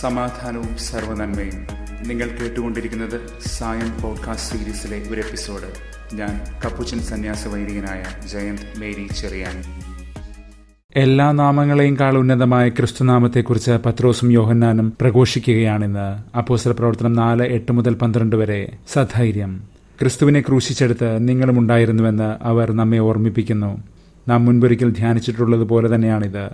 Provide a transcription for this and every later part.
സമാധാനവും സർവനന്മയും നിങ്ങൾ കേട്ടുകൊണ്ടിരിക്കുന്നത് സായം പോഡ്കാസ്റ്റ് സീരീസിലെ ഒരു എപ്പിസോഡ് ഞാൻ കപ്പുച്ചൻ സന്യാസ വൈദികനായ ജയന്ത് മേരി ചെറിയാൻ എല്ലാ നാമങ്ങളെയും കാൾ ഉന്നതമായ ക്രിസ്തുനാമത്തെക്കുറിച്ച് പത്രോസും യോഹന്നാനും പ്രഘോഷിക്കുകയാണിന്ന് അപ്പോസര പ്രവർത്തനം നാല് എട്ട് മുതൽ പന്ത്രണ്ട് വരെ സധൈര്യം ക്രിസ്തുവിനെ ക്രൂശിച്ചെടുത്ത് നിങ്ങളും ഉണ്ടായിരുന്നുവെന്ന് അവർ നമ്മെ ഓർമ്മിപ്പിക്കുന്നു നാം മുൻപൊരിക്കൽ ധ്യാനിച്ചിട്ടുള്ളതുപോലെ തന്നെയാണിത്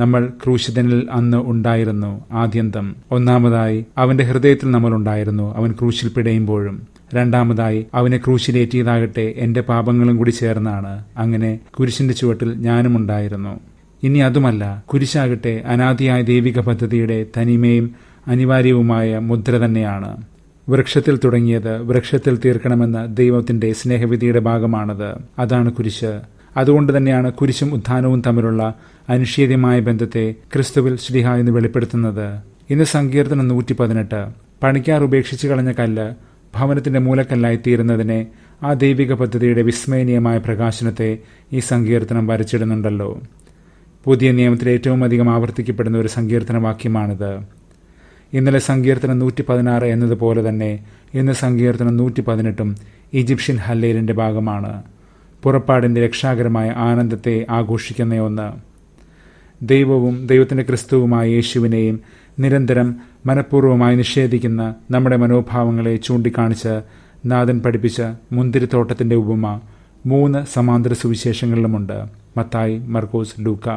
നമ്മൾ ക്രൂശിതനിൽ അന്ന് ഉണ്ടായിരുന്നു ആദ്യന്തം ഒന്നാമതായി അവന്റെ ഹൃദയത്തിൽ നമ്മൾ ഉണ്ടായിരുന്നു അവൻ ക്രൂശിൽ പിടയുമ്പോഴും രണ്ടാമതായി അവനെ ക്രൂശിലേറ്റിയതാകട്ടെ എന്റെ പാപങ്ങളും കൂടി ചേർന്നാണ് അങ്ങനെ കുരിശിന്റെ ചുവട്ടിൽ ഞാനും ഉണ്ടായിരുന്നു ഇനി അതുമല്ല കുരിശാകട്ടെ അനാദിയായ ദൈവിക പദ്ധതിയുടെ തനിമയും അനിവാര്യവുമായ മുദ്ര തന്നെയാണ് വൃക്ഷത്തിൽ തുടങ്ങിയത് വൃക്ഷത്തിൽ തീർക്കണമെന്ന ദൈവത്തിന്റെ സ്നേഹവിധിയുടെ ഭാഗമാണത് അതാണ് കുരിശ് അതുകൊണ്ട് തന്നെയാണ് കുരിശും ഉത്ഥാനവും തമ്മിലുള്ള അനുഷേദ്യമായ ബന്ധത്തെ ക്രിസ്തുവിൽ ശ്രീഹ എന്ന് വെളിപ്പെടുത്തുന്നത് ഇന്ന് സങ്കീർത്തനം നൂറ്റി പതിനെട്ട് പണിക്കാർ ഉപേക്ഷിച്ചു കളഞ്ഞ കല്ല് ഭവനത്തിന്റെ മൂലക്കല്ലായി തീരുന്നതിനെ ആ ദൈവിക പദ്ധതിയുടെ വിസ്മയനീയമായ പ്രകാശനത്തെ ഈ സങ്കീർത്തനം വരച്ചിടുന്നുണ്ടല്ലോ പുതിയ നിയമത്തിൽ ഏറ്റവും അധികം ആവർത്തിക്കപ്പെടുന്ന ഒരു സങ്കീർത്തന വാക്യമാണിത് ഇന്നലെ സങ്കീർത്തനം നൂറ്റി പതിനാറ് എന്നതുപോലെ തന്നെ ഇന്ന് സങ്കീർത്തനം നൂറ്റി പതിനെട്ടും ഈജിപ്ഷ്യൻ ഹല്ലേലിന്റെ ഭാഗമാണ് പുറപ്പാടിൻ്റെ രക്ഷാകരമായ ആനന്ദത്തെ ആഘോഷിക്കുന്ന ഒന്ന് ദൈവവും ദൈവത്തിൻ്റെ ക്രിസ്തുവുമായ യേശുവിനെയും നിരന്തരം മനഃപൂർവ്വമായി നിഷേധിക്കുന്ന നമ്മുടെ മനോഭാവങ്ങളെ ചൂണ്ടിക്കാണിച്ച് നാഥൻ പഠിപ്പിച്ച മുന്തിരിത്തോട്ടത്തിൻ്റെ ഉപമ മൂന്ന് സമാന്തര സുവിശേഷങ്ങളിലുമുണ്ട് മത്തായി മർക്കോസ് ലൂക്ക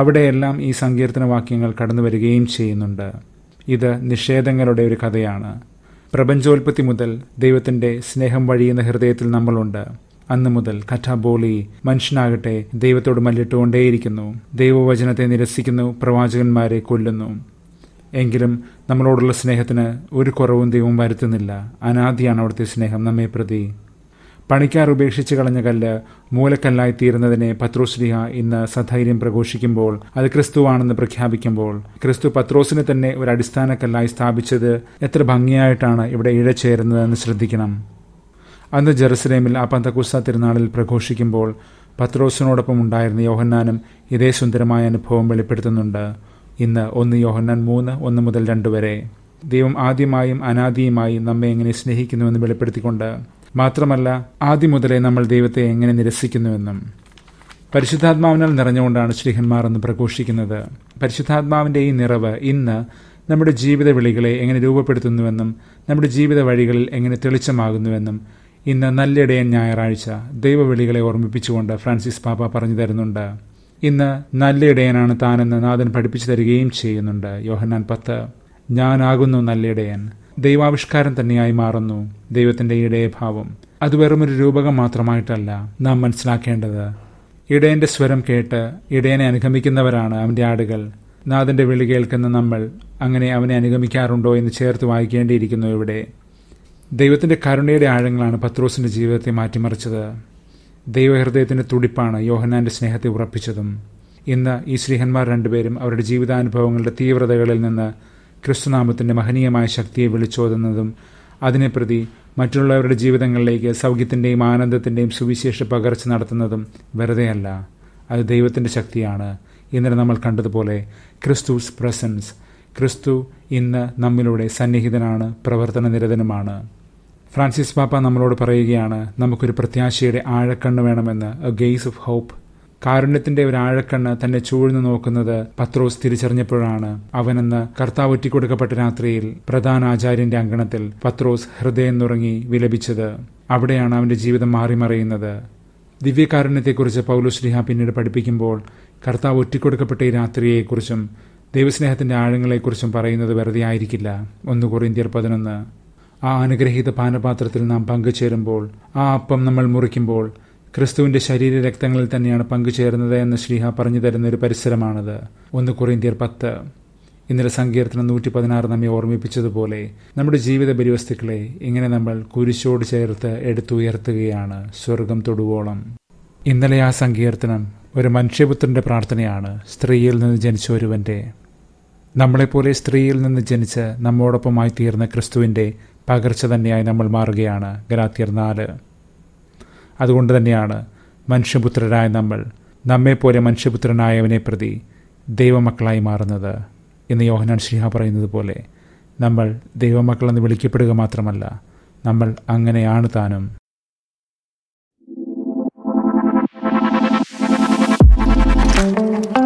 അവിടെയെല്ലാം ഈ സങ്കീർത്തന വാക്യങ്ങൾ കടന്നു വരികയും ചെയ്യുന്നുണ്ട് ഇത് നിഷേധങ്ങളുടെ ഒരു കഥയാണ് പ്രപഞ്ചോൽപത്തി മുതൽ ദൈവത്തിൻ്റെ സ്നേഹം വഴിയുന്ന ഹൃദയത്തിൽ നമ്മളുണ്ട് അന്ന് മുതൽ കഥാബോളി മനുഷ്യനാകട്ടെ ദൈവത്തോട് മല്ലിട്ടുകൊണ്ടേയിരിക്കുന്നു ദൈവവചനത്തെ നിരസിക്കുന്നു പ്രവാചകന്മാരെ കൊല്ലുന്നു എങ്കിലും നമ്മളോടുള്ള സ്നേഹത്തിന് ഒരു കുറവും ദൈവം വരുത്തുന്നില്ല അനാദിയാണ് അവിടുത്തെ സ്നേഹം നമ്മെ പ്രതി പണിക്കാർ ഉപേക്ഷിച്ച് കളഞ്ഞ കല്ല് മൂലക്കല്ലായി തീരുന്നതിനെ പത്രോസ്ലിഹ ഇന്ന് സധൈര്യം പ്രഘോഷിക്കുമ്പോൾ അത് ക്രിസ്തുവാണെന്ന് പ്രഖ്യാപിക്കുമ്പോൾ ക്രിസ്തു പത്രോസിനെ തന്നെ ഒരു അടിസ്ഥാനക്കല്ലായി സ്ഥാപിച്ചത് എത്ര ഭംഗിയായിട്ടാണ് ഇവിടെ ചേരുന്നതെന്ന് ശ്രദ്ധിക്കണം അന്ന് ജെറുസലേമിൽ ആ പന്തക്കുസ തിരുനാളിൽ പ്രഘോഷിക്കുമ്പോൾ പത്രോസിനോടൊപ്പം ഉണ്ടായിരുന്ന യോഹന്നാനും ഇതേ സുന്ദരമായ അനുഭവം വെളിപ്പെടുത്തുന്നുണ്ട് ഇന്ന് ഒന്ന് യോഹന്നാൻ മൂന്ന് ഒന്ന് മുതൽ രണ്ട് വരെ ദൈവം ആദ്യമായും അനാദിയുമായും നമ്മെ എങ്ങനെ സ്നേഹിക്കുന്നുവെന്ന് വെളിപ്പെടുത്തിക്കൊണ്ട് മാത്രമല്ല ആദ്യം മുതലേ നമ്മൾ ദൈവത്തെ എങ്ങനെ നിരസിക്കുന്നുവെന്നും പരിശുദ്ധാത്മാവിനാൽ നിറഞ്ഞുകൊണ്ടാണ് ശ്രീഹന്മാർ എന്ന് പ്രഘോഷിക്കുന്നത് പരിശുദ്ധാത്മാവിന്റെ ഈ നിറവ് ഇന്ന് നമ്മുടെ ജീവിത വിളികളെ എങ്ങനെ രൂപപ്പെടുത്തുന്നുവെന്നും നമ്മുടെ ജീവിത വഴികളിൽ എങ്ങനെ തെളിച്ചമാകുന്നുവെന്നും ഇന്ന് നല്ലിടയൻ ഞായറാഴ്ച ദൈവവിളികളെ ഓർമ്മിപ്പിച്ചുകൊണ്ട് ഫ്രാൻസിസ് പാപ്പ പറഞ്ഞു തരുന്നുണ്ട് ഇന്ന് നല്ലിടയനാണ് താനെന്ന് നാഥൻ പഠിപ്പിച്ചു തരികയും ചെയ്യുന്നുണ്ട് യോഹന്നാൻ പത്ത് ഞാനാകുന്നു നല്ലിടയൻ ദൈവാവിഷ്കാരം തന്നെയായി മാറുന്നു ദൈവത്തിൻ്റെ ഇടയഭാവം അത് വെറുമൊരു രൂപകം മാത്രമായിട്ടല്ല നാം മനസ്സിലാക്കേണ്ടത് ഇടയൻ്റെ സ്വരം കേട്ട് ഇടയനെ അനുഗമിക്കുന്നവരാണ് അവൻ്റെ ആടുകൾ നാഥൻ്റെ വിളി കേൾക്കുന്ന നമ്മൾ അങ്ങനെ അവനെ അനുഗമിക്കാറുണ്ടോ എന്ന് ചേർത്ത് വായിക്കേണ്ടിയിരിക്കുന്നു ഇവിടെ ദൈവത്തിന്റെ കരുണയുടെ ആഴങ്ങളാണ് പത്രോസിന്റെ ജീവിതത്തെ മാറ്റിമറിച്ചത് ദൈവഹൃദയത്തിന്റെ തുടിപ്പാണ് യോഹനാന്റെ സ്നേഹത്തെ ഉറപ്പിച്ചതും ഇന്ന് ഈ ശ്രീഹന്മാർ രണ്ടുപേരും അവരുടെ ജീവിതാനുഭവങ്ങളുടെ തീവ്രതകളിൽ നിന്ന് ക്രിസ്തുനാമത്തിന്റെ മഹനീയമായ ശക്തിയെ വിളിച്ചോതുന്നതും അതിനെ പ്രതി മറ്റുള്ളവരുടെ ജീവിതങ്ങളിലേക്ക് സൗഖ്യത്തിൻ്റെയും ആനന്ദത്തിൻ്റെയും സുവിശേഷ പകർച്ച നടത്തുന്നതും വെറുതെയല്ല അത് ദൈവത്തിൻ്റെ ശക്തിയാണ് ഇന്നലെ നമ്മൾ കണ്ടതുപോലെ ക്രിസ്തുസ് പ്രസൻസ് ക്രിസ്തു ഇന്ന് നമ്മിലൂടെ സന്നിഹിതനാണ് പ്രവർത്തന നിരതനുമാണ് ഫ്രാൻസിസ് പാപ്പ നമ്മളോട് പറയുകയാണ് നമുക്കൊരു പ്രത്യാശയുടെ ആഴക്കണ്ണ് വേണമെന്ന് എ ഗെയ്സ് ഓഫ് ഹോപ്പ് കാരുണ്യത്തിന്റെ ഒരു ആഴക്കണ്ണ് തന്നെ ചൂഴ്ന്നു നോക്കുന്നത് പത്രോസ് തിരിച്ചറിഞ്ഞപ്പോഴാണ് അവനെന്ന് കർത്താവ് ഒറ്റിക്കൊടുക്കപ്പെട്ട രാത്രിയിൽ പ്രധാന ആചാര്യന്റെ അങ്കണത്തിൽ പത്രോസ് ഹൃദയം നുറങ്ങി വിലപിച്ചത് അവിടെയാണ് അവന്റെ ജീവിതം മാറിമറിയുന്നത് ദിവ്യകാരുണ്യത്തെക്കുറിച്ച് പൗലുശ്രീഹ പിന്നീട് പഠിപ്പിക്കുമ്പോൾ കർത്താവ് ഒറ്റിക്കൊടുക്കപ്പെട്ട ഈ രാത്രിയെക്കുറിച്ചും ദൈവസ്നേഹത്തിന്റെ ആഴങ്ങളെക്കുറിച്ചും പറയുന്നത് വെറുതെ ആയിരിക്കില്ല ഒന്ന് കുറിന്തിയർ പതിനൊന്ന് ആ അനുഗ്രഹീത പാനപാത്രത്തിൽ നാം പങ്കുചേരുമ്പോൾ ആ അപ്പം നമ്മൾ മുറിക്കുമ്പോൾ ക്രിസ്തുവിന്റെ ശരീര രക്തങ്ങളിൽ തന്നെയാണ് പങ്കുചേരുന്നത് എന്ന് ശ്രീഹ പറഞ്ഞു തരുന്ന ഒരു പരിസരമാണത് ഒന്ന് കുറേന്ത്യർ പത്ത് ഇന്നലെ സങ്കീർത്തനം നൂറ്റി പതിനാറ് നമ്മെ ഓർമ്മിപ്പിച്ചതുപോലെ നമ്മുടെ ജീവിത പരിവസ്തുക്കളെ ഇങ്ങനെ നമ്മൾ കുരിശോട് ചേർത്ത് എടുത്തുയർത്തുകയാണ് സ്വർഗം തൊടുവോളം ഇന്നലെ ആ സങ്കീർത്തനം ഒരു മനുഷ്യപുത്രന്റെ പ്രാർത്ഥനയാണ് സ്ത്രീയിൽ നിന്ന് ജനിച്ച ഒരുവന്റെ നമ്മളെപ്പോലെ സ്ത്രീയിൽ നിന്ന് ജനിച്ച് നമ്മോടൊപ്പമായി തീർന്ന ക്രിസ്തുവിന്റെ പകർച്ച തന്നെയായി നമ്മൾ മാറുകയാണ് ഗലാത്തിയർ നാല് അതുകൊണ്ട് തന്നെയാണ് മനുഷ്യപുത്രരായ നമ്മൾ നമ്മെപ്പോലെ മനുഷ്യപുത്രനായവനെ പ്രതി ദൈവമക്കളായി മാറുന്നത് എന്ന് യോഹനാൻ ശ്രീഹ പറയുന്നത് പോലെ നമ്മൾ ദൈവമക്കളെന്ന് വിളിക്കപ്പെടുക മാത്രമല്ല നമ്മൾ അങ്ങനെയാണ് താനും thank you